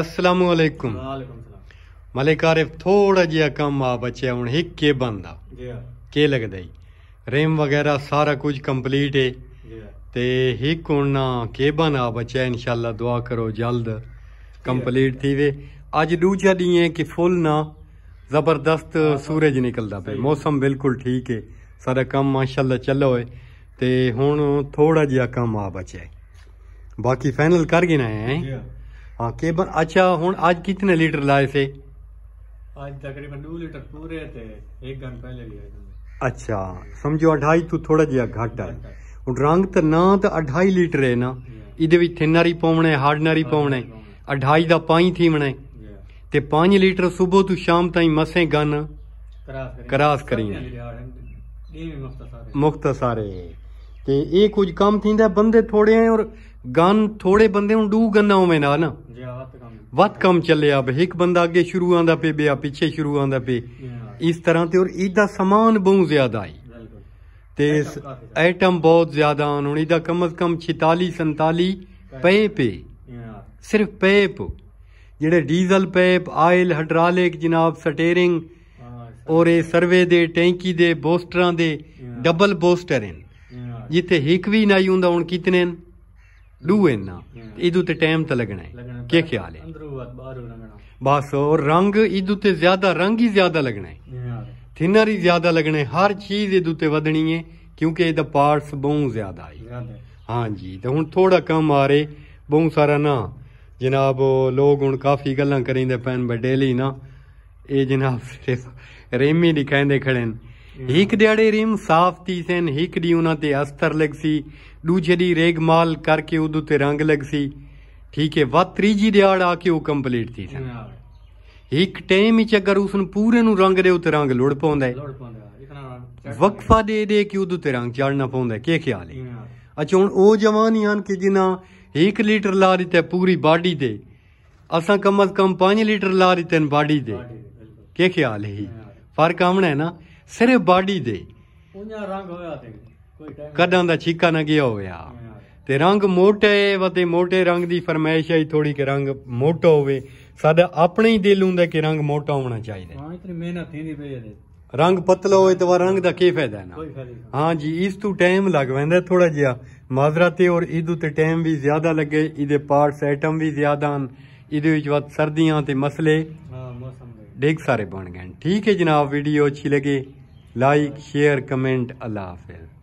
ਅਸਲਾਮੁ ਅਲੈਕੁਮ ਵਾਲੇਕੁਮ ਸਲਾਮ ਮਲੇਕਾਰੇ ਥੋੜਾ ਜਿਹਾ ਕੰਮ ਆ ਬਚਿਆ ਹੁਣ ਇੱਕੇ ਬੰਦਾ ਜੀ ਕੀ ਲੱਗਦਾ ਹੈ ਰੇਮ ਵਗੈਰਾ ਸਾਰਾ ਕੁਝ ਕੰਪਲੀਟ ਹੈ ਤੇ ਇੱਕ ਹੁਣ ਨਾ ਕੇ ਬਣਾ ਬਚਿਆ ਇਨਸ਼ਾਅੱਲਾ ਦੁਆ ਕਰੋ ਜਲਦ ਕੰਪਲੀਟ ਥੀਵੇ ਅੱਜ ਦੂਜਾ ਦਿਨ ਹੈ ਕਿ ਫੁੱਲ ਨਾ ਜ਼ਬਰਦਸਤ ਸੂਰਜ ਨਿਕਲਦਾ ਪਿਆ ਮੌਸਮ ਬਿਲਕੁਲ ਠੀਕ ਹੈ ਸਾਰਾ ਕੰਮ ਮਾਸ਼ਾਅੱਲਾ ਚੱਲੋ ਹੋਏ ਤੇ ਹੁਣ ਥੋੜਾ ਜਿਹਾ ਕੰਮ ਆ ਬਚਿਆ ਬਾਕੀ ਫਾਈਨਲ ਕਰ ਗਿਨਾ ਹੈ हाँ केबन अच्छा हूँ आज कितने लीटर लाए थे आज तकरीबन दो लीटर पूरे थे एक घंटा पहले लिया अच्छा समझो अढ़ाई तो थोड़ा जहा घट है रंग तो ना तो अढ़ाई लीटर है ना ਇਹਦੇ ਵਿੱਚ ਥਿਨਰ ਹੀ ਪਾਉਣਾ ਹੈ ਹਾਰਡਨਰ ਹੀ ਪਾਉਣਾ ਹੈ 28 ਦਾ ਪਾਈ ਥੀਮਣਾ ਤੇ 5 ਲੀਟਰ ਸਵੇਰ ਤੋਂ ਸ਼ਾਮ ਤਾਈਂ ਮਸੇ ਗਨ ਕਰਾਸ ਕਰੀ ਮੁਖਤਸਾਰੇ ਤੇ ਇਹ ਥਿੰਦਾ ਬੰਦੇ ਥੋੜੇ बंदे थोरे आहिनि और गन थोरे बंदे हूं डू गन में ना ਕੰਮ ਵੱਧ ਕੰਮ ਚੱਲਿਆ ਬਈ ਇੱਕ ਬੰਦਾ ਅੱਗੇ ਸ਼ੁਰੂ ਆਂਦਾ ਪਏ ਬਿਆ ਪਿੱਛੇ ਸ਼ੁਰੂ ਆਂਦਾ ਪਏ ਇਸ ਤਰ੍ਹਾਂ ਤੇ ਔਰ ਇਹਦਾ ਸਮਾਨ ਬਹੁਤ ਜ਼ਿਆਦਾ ਹੈ ਤੇ ਆਈਟਮ ਬਹੁਤ ਜ਼ਿਆਦਾ ਹਨ ਹੁਣ ਇਹਦਾ ਕਮ ਕਮ 46 47 ਪਏ ਪੇ ਸਿਰਫ ਪੈਪ ਜਿਹੜੇ ਡੀਜ਼ਲ ਪੇਪ ਆਇਲ ਹਾਈਡ੍ਰੋਲਿਕ ਜਨਾਬ ਸਟੇਰਿੰਗ ਔਰ ਇਹ ਸਰਵੇ ਦੇ ਟੈਂਕੀ ਦੇ ਬੋਸਟਰਾਂ ਦੇ ਡਬਲ ਬੋਸਟਰ ਹਨ ਜਿੱਥੇ ਹਿੱਕ ਵੀ ਨਾ ਹੁੰਦਾ ਹੁਣ ਕਿਤਨੇ ਡੂਏ ਨਾ ਇਦੂ ਤੇ ਟਾਈਮ ਤਾਂ ਲੱਗਣਾ ਹੈ ਕੀ ਖਿਆਲ ਹੈ ਬਸ ਉਹ ਰੰਗ ਇਦੂ ਤੇ ਜ਼ਿਆਦਾ ਰੰਗ ਹੀ ਜ਼ਿਆਦਾ ਲੱਗਣਾ ਹੈ ਥਿਨਰ ਹੀ ਜ਼ਿਆਦਾ ਲੱਗਣਾ ਹੈ ਹਰ ਚੀਜ਼ ਇਦੂ ਤੇ ਵਧਣੀ ਹੈ ਕਿਉਂਕਿ ਇਹਦਾ ਪਾਰਟਸ ਬਹੁਤ ਜ਼ਿਆਦਾ ਹੈ ਹਾਂਜੀ ਤੇ ਹੁਣ ਥੋੜਾ ਕੰਮ ਆਰੇ ਰੇ ਬਹੁਤ ਸਾਰਾ ਨਾ ਜਨਾਬ ਲੋਕ ਹੁਣ ਕਾਫੀ ਗੱਲਾਂ ਕਰੀਂਦੇ ਪੈਨ ਬਡੇਲੀ ਨਾ ਇਹ ਜਨਾਬ ਰੇਮੀ ਦੀ ਕਹਿੰਦੇ ਖੜੇ ਨੇ ਹੀਕ ਦਿਹਾੜੇ ਰਿਮ ਸਾਫ ਤੀ ਸੈਨ ਹੀਕ ਦੀ ਉਹਨਾਂ ਤੇ ਅਸਤਰ ਲਗ ਸੀ ਦੂਜੇ ਦੀ ਰੇਗਮਾਲ ਕਰਕੇ ਉਦੋਂ ਤੇ ਰੰਗ ਲਗ ਸੀ ਠੀਕ ਹੈ ਵਾ ਤੀਜੀ ਦਿਹਾੜ ਆ ਕੇ ਉਹ ਕੰਪਲੀਟ ਤੀ ਸੈਨ ਇੱਕ ਟਾਈਮ ਵਿੱਚ ਅਗਰ ਉਸ ਨੂੰ ਪੂਰੇ ਨੂੰ ਰੰਗ ਦੇ ਉਤੇ ਰੰਗ ਲੁੜ ਪਾਉਂਦਾ ਹੈ ਵਕਫਾ ਦੇ ਦੇ ਕਿ ਉਦੋਂ ਤੇ ਰੰਗ ਚੜਨਾ ਪਾਉਂਦਾ ਕੀ ਖਿਆਲ ਹੈ ਅੱਛਾ ਹੁਣ ਉਹ ਜਵਾਨੀਆਂ ਹਨ ਕਿ ਜਿਨ੍ਹਾਂ 1 ਲੀਟਰ ਲਾ ਦਿੱਤਾ ਪੂਰੀ ਬਾਡੀ ਤੇ ਅਸਾਂ ਕਮ ਅਜ਼ ਕਮ 5 ਲੀਟਰ ਲਾ ਦਿੱਤੇ ਬਾਡੀ ਤੇ ਕੀ ਖਿਆਲ ਹੈ ਫਰਕ ਆਉਣਾ ਹੈ ਨਾ ਸਿਰੇ ਬਾਡੀ ਦੇ ਉਹਨਾਂ ਰੰਗ ਹੋਇਆ ਤੇ ਕੋਈ ਟਾਈਮ ਕਦਾਂ ਦਾ ਛੀਕਾ ਨਾ ਗਿਆ ਹੋਇਆ ਤੇ ਰੰਗ ਮੋਟੇ ਵਤੇ ਮੋਟੇ ਰੰਗ ਦੀ ਫਰਮਾਇਸ਼ ਹੈ ਥੋੜੀ ਕਿ ਰੰਗ ਮੋਟਾ ਹੋਵੇ ਸਾਡਾ ਆਪਣੇ ਹੀ ਦਿਲ ਹੁੰਦਾ ਕਿ ਰੰਗ ਮੋਟਾ ਹੋਣਾ ਚਾਹੀਦਾ ਹਾਂ ਇਤਨੀ ਮਿਹਨਤ ਹੀ ਨਹੀਂ ਪਈ ਰੰਗ ਪਤਲਾ ਹੋਏ ਤਾਂ ਰੰਗ ਦਾ ਕੀ ਫਾਇਦਾ ਨਾ ਹਾਂ ਜੀ ਇਸ ਤੋਂ ਟਾਈਮ ਲੱਗਵੈਂਦਾ ਥੋੜਾ ਜਿਹਾ ਮਾਜ਼ਰਾ ਤੇ ਔਰ ਇਹਦੇ ਤੇ ਟਾਈਮ ਵੀ ਜ਼ਿਆਦਾ ਲੱਗੇ ਇਹਦੇ ਪਾਰਟਸ ਆਈਟਮ ਵੀ ਜ਼ਿਆਦਾ ਹਨ ਇਹਦੇ ਵਿੱਚ ਵੱਧ ਸਰਦੀਆਂ ਤੇ ਮਸਲੇ ਡੇਗ ਸਾਰੇ ਬਣ ਗਏ ਠੀਕ ਹੈ ਜਨਾਬ ਵੀਡੀਓ ਅੱਛੀ ਲੱਗੇ ਲਾਈਕ ਸ਼ੇਅਰ ਕਮੈਂਟ ਅੱਲਾ ਹਾਫਿਜ਼